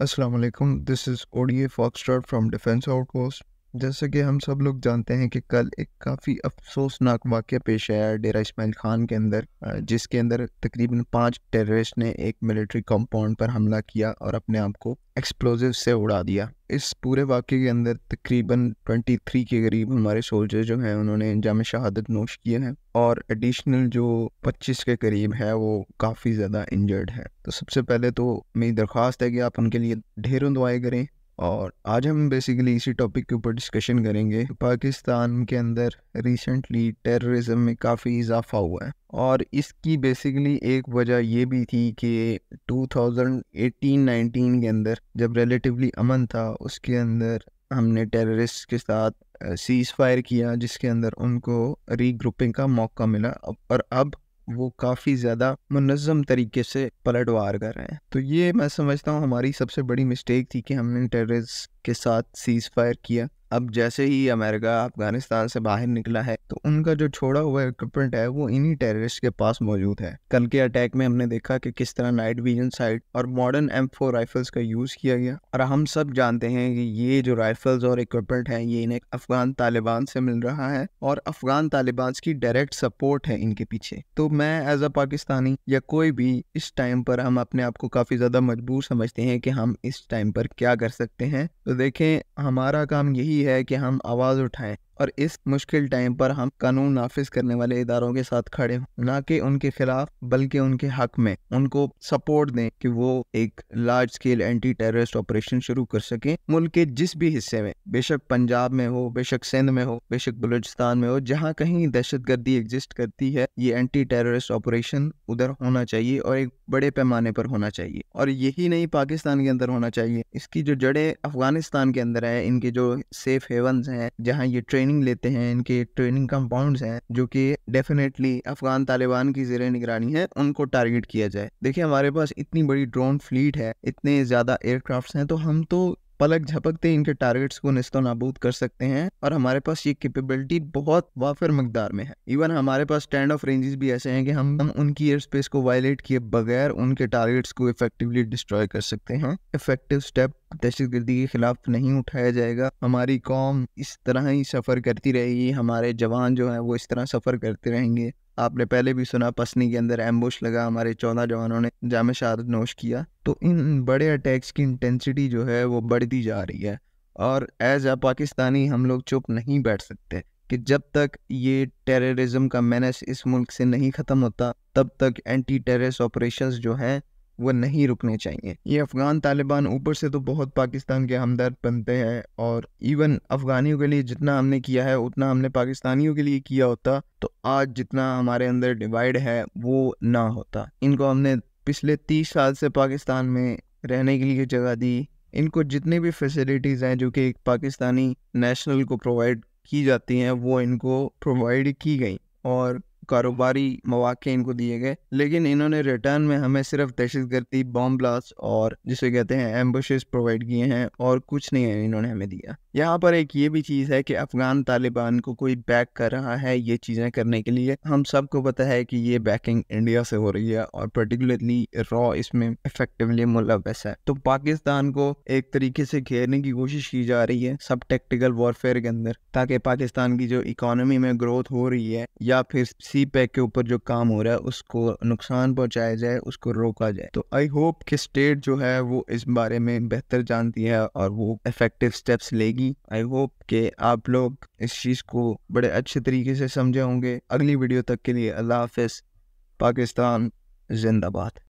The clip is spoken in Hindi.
Assalamu alaikum. This is ODA Foxtrot from Defense Outpost. जैसा कि हम सब लोग जानते हैं कि कल एक काफ़ी अफसोसनाक वाक्य पेश आया डेरा इसमाइल खान के अंदर जिसके अंदर तकरीबन पाँच टेररिस्ट ने एक मिलिट्री कंपाउंड पर हमला किया और अपने आप को एक्सप्लोजिव से उड़ा दिया इस पूरे वाक्य के अंदर तकरीबन 23 के करीब हमारे सोल्जर जो हैं उन्होंने जाम शहादत नोश किए हैं और एडिशनल जो 25 के करीब है वो काफ़ी ज़्यादा इंजर्ड है तो सबसे पहले तो मेरी दरख्वास्त है कि आप उनके लिए ढेरों दुआएं करें और आज हम बेसिकली इसी टॉपिक के ऊपर डिस्कशन करेंगे पाकिस्तान के अंदर रिसेंटली टेररिज्म में काफ़ी इजाफा हुआ है और इसकी बेसिकली एक वजह ये भी थी कि 2018-19 के अंदर जब रिलेटिवली अमन था उसके अंदर हमने टेररिस्ट के साथ सीज फायर किया जिसके अंदर उनको रीग्रुपिंग का मौका मिला और अब वो काफ़ी ज़्यादा मनज़म तरीके से पलटवार कर रहे हैं तो ये मैं समझता हूँ हमारी सबसे बड़ी मिस्टेक थी कि हमने टेररिस्ट के साथ सीज़ फायर किया अब जैसे ही अमेरिका अफगानिस्तान से बाहर निकला है तो उनका जो छोड़ा हुआ इक्विपमेंट है वो इन्हीं टेररिस्ट के पास मौजूद है कल के अटैक में हमने देखा कि किस तरह नाइट विजन साइट और मॉडर्न एम राइफल्स का यूज़ किया गया और हम सब जानते हैं कि ये जो राइफल्स और इक्विपमेंट है ये इन्हें अफगान तालिबान से मिल रहा है और अफगान तालिबान की डायरेक्ट सपोर्ट है इनके पीछे तो मैं एज अ पाकिस्तानी या कोई भी इस टाइम पर हम अपने आप को काफ़ी ज़्यादा मजबूर समझते हैं कि हम इस टाइम पर क्या कर सकते हैं तो देखें हमारा काम यही है कि हम आवाज़ उठाएं और इस मुश्किल टाइम पर हम कानून नाफिज करने वाले इदारों के साथ खड़े हों ना कि उनके खिलाफ बल्कि उनके हक में उनको सपोर्ट दें कि वो एक large scale anti terrorist operation शुरू कर सके मुल्क के जिस भी हिस्से में बेशक पंजाब में हो बेशक सिंध में हो बेशक बलूचिस्तान में हो जहाँ कहीं दहशत गर्दी एग्जिस्ट करती है ये एंटी टेररिस्ट ऑपरेशन उधर होना चाहिए और एक बड़े पैमाने पर होना चाहिए और यही नहीं पाकिस्तान के अंदर होना चाहिए इसकी जो जड़ें अफगानिस्तान के अंदर है इनके जो सेफ हेवन हैं जहाँ ये ट्रेन ट्रेनिंग लेते हैं इनके ट्रेनिंग कंपाउंड हैं जो कि डेफिनेटली अफगान तालिबान की जेर निगरानी है उनको टारगेट किया जाए देखिए हमारे पास इतनी बड़ी ड्रोन फ्लीट है इतने ज्यादा एयरक्राफ्ट हैं तो हम तो पलक झपकते इनके टारगेट्स को नस्तो नाबूद कर सकते हैं और हमारे पास ये कैपेबिलिटी बहुत वाफिर मकदार में है इवन हमारे पास स्टैंड ऑफ रेंजेस भी ऐसे हैं कि हम हम उनकी एयर स्पेस को वायलेट किए बगैर उनके टारगेट्स को इफेक्टिवली डिस्ट्रॉय कर सकते हैं इफेक्टिव स्टेप दहशत गर्दी के खिलाफ नहीं उठाया जाएगा हमारी कौम इस तरह ही सफ़र करती रहेगी हमारे जवान जो है वो इस तरह सफ़र करते रहेंगे आपने पहले भी सुना पसनी के अंदर एम्बुश लगा हमारे चौदह जवानों ने जाम शहादत नोश किया तो इन बड़े अटैक्स की इंटेंसिटी जो है वो बढ़ती जा रही है और एज अ पाकिस्तानी हम लोग चुप नहीं बैठ सकते कि जब तक ये टेररिज्म का मैनस इस मुल्क से नहीं ख़त्म होता तब तक एंटी टेररिस्ट ऑपरेशंस जो हैं वो नहीं रुकने चाहिए ये अफ़गान तालिबान ऊपर से तो बहुत पाकिस्तान के हमदर्द बनते हैं और इवन अफ़गानियों के लिए जितना हमने किया है उतना हमने पाकिस्तानियों के लिए किया होता तो आज जितना हमारे अंदर डिवाइड है वो ना होता इनको हमने पिछले तीस साल से पाकिस्तान में रहने के लिए जगह दी इनको जितनी भी फैसिलिटीज़ हैं जो कि एक पाकिस्तानी नेशनल को प्रोवाइड की जाती हैं वो इनको प्रोवाइड की गई और कारोबारी मौाक़े इनको दिए गए लेकिन इन्होंने रिटर्न में हमें सिर्फ दहशत गर्दी बॉम्ब ब्लास्ट और जिसे कहते हैं एम्बुश प्रोवाइड किए हैं और कुछ नहीं है इन्होंने हमें दिया यहाँ पर एक ये भी चीज़ है कि अफगान तालिबान को कोई बैक कर रहा है ये चीज़ें करने के लिए हम सबको पता है कि ये बैकिंग इंडिया से हो रही है और पर्टिकुलरली रॉ इसमें इफेक्टिवली मुलवस है तो पाकिस्तान को एक तरीके से घेरने की कोशिश की जा रही है सब टेक्टिकल वॉरफेयर के अंदर ताकि पाकिस्तान की जो इकोनॉमी में ग्रोथ हो रही है या फिर सी पैक के ऊपर जो काम हो रहा है उसको नुकसान पहुंचाया जाए उसको रोका जाए तो आई होप कि स्टेट जो है वो इस बारे में बेहतर जानती है और वो इफेक्टिव स्टेप्स लेगी आई होप कि आप लोग इस चीज़ को बड़े अच्छे तरीके से समझे होंगे अगली वीडियो तक के लिए अल्लाह हाफिज़ पाकिस्तान जिंदाबाद